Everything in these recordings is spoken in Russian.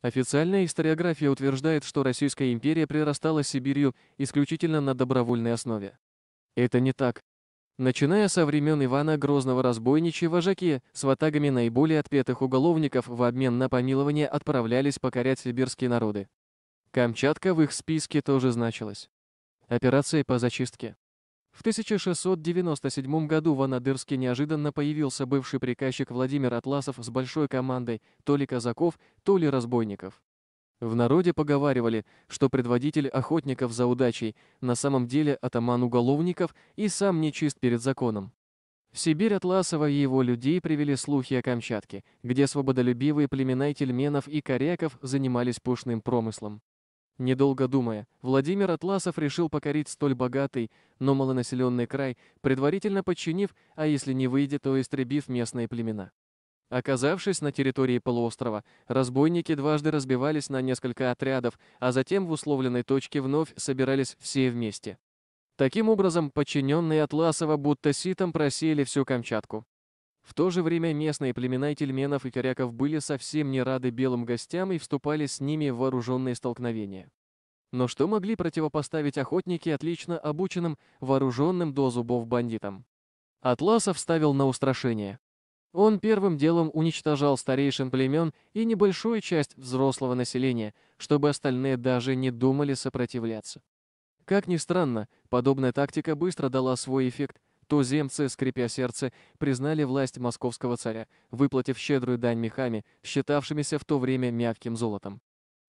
Официальная историография утверждает, что Российская империя прирастала Сибирью исключительно на добровольной основе. Это не так. Начиная со времен Ивана Грозного разбойничьи вожаки с ватагами наиболее отпетых уголовников в обмен на помилование отправлялись покорять сибирские народы. Камчатка в их списке тоже значилась. Операция по зачистке. В 1697 году в Анадырске неожиданно появился бывший приказчик Владимир Атласов с большой командой то ли казаков, то ли разбойников. В народе поговаривали, что предводитель охотников за удачей на самом деле атаман уголовников и сам нечист перед законом. В Сибирь Атласова и его людей привели слухи о Камчатке, где свободолюбивые племена тельменов и коряков занимались пушным промыслом. Недолго думая, Владимир Атласов решил покорить столь богатый, но малонаселенный край, предварительно подчинив, а если не выйдет, то истребив местные племена. Оказавшись на территории полуострова, разбойники дважды разбивались на несколько отрядов, а затем в условленной точке вновь собирались все вместе. Таким образом, подчиненные Атласова будто ситом просеяли всю Камчатку. В то же время местные племена тельменов и коряков были совсем не рады белым гостям и вступали с ними в вооруженные столкновения. Но что могли противопоставить охотники отлично обученным, вооруженным до зубов бандитам? Атласов ставил на устрашение. Он первым делом уничтожал старейшин племен и небольшую часть взрослого населения, чтобы остальные даже не думали сопротивляться. Как ни странно, подобная тактика быстро дала свой эффект, Туземцы, скрипя сердце, признали власть московского царя, выплатив щедрую дань мехами, считавшимися в то время мягким золотом.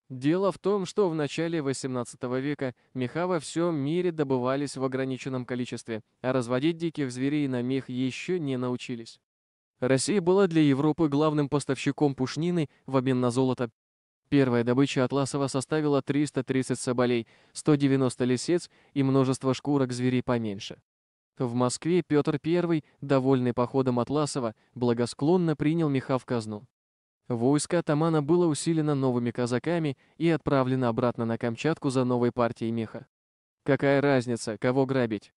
Дело в том, что в начале XVIII века меха во всем мире добывались в ограниченном количестве, а разводить диких зверей на мех еще не научились. Россия была для Европы главным поставщиком пушнины в обмен на золото. Первая добыча Атласова составила 330 соболей, 190 лисец и множество шкурок зверей поменьше. В Москве Петр I, довольный походом Атласова, благосклонно принял меха в казну. Войско атамана было усилено новыми казаками и отправлено обратно на Камчатку за новой партией меха. Какая разница, кого грабить?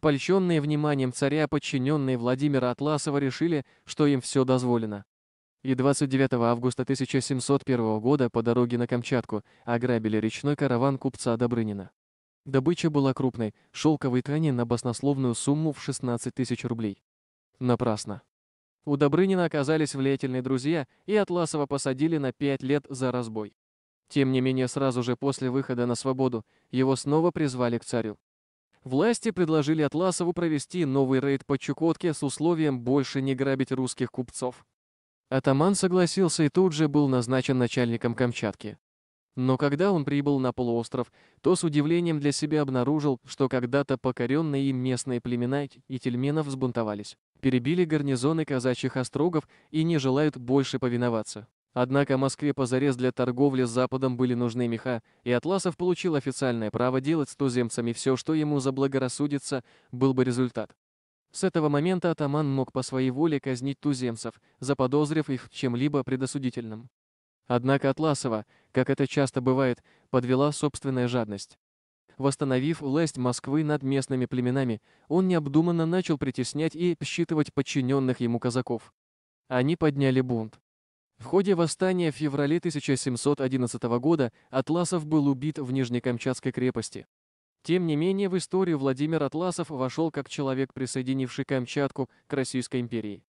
Польщенные вниманием царя подчиненные Владимира Атласова решили, что им все дозволено. И 29 августа 1701 года по дороге на Камчатку ограбили речной караван купца Добрынина. Добыча была крупной, шелковой ткани на баснословную сумму в 16 тысяч рублей. Напрасно. У Добрынина оказались влиятельные друзья, и Атласова посадили на 5 лет за разбой. Тем не менее, сразу же после выхода на свободу его снова призвали к царю. Власти предложили Атласову провести новый рейд по Чукотке с условием больше не грабить русских купцов. Атаман согласился и тут же был назначен начальником Камчатки. Но когда он прибыл на полуостров, то с удивлением для себя обнаружил, что когда-то покоренные им местные племена и тельменов взбунтовались, перебили гарнизоны казачьих острогов и не желают больше повиноваться. Однако Москве позарез для торговли с Западом были нужны меха, и Атласов получил официальное право делать с туземцами все, что ему заблагорассудится, был бы результат. С этого момента атаман мог по своей воле казнить туземцев, заподозрив их в чем-либо предосудительном. Однако Атласова, как это часто бывает, подвела собственная жадность. Восстановив власть Москвы над местными племенами, он необдуманно начал притеснять и считывать подчиненных ему казаков. Они подняли бунт. В ходе восстания в феврале 1711 года Атласов был убит в Нижнекамчатской крепости. Тем не менее, в историю Владимир Атласов вошел как человек, присоединивший Камчатку к Российской империи.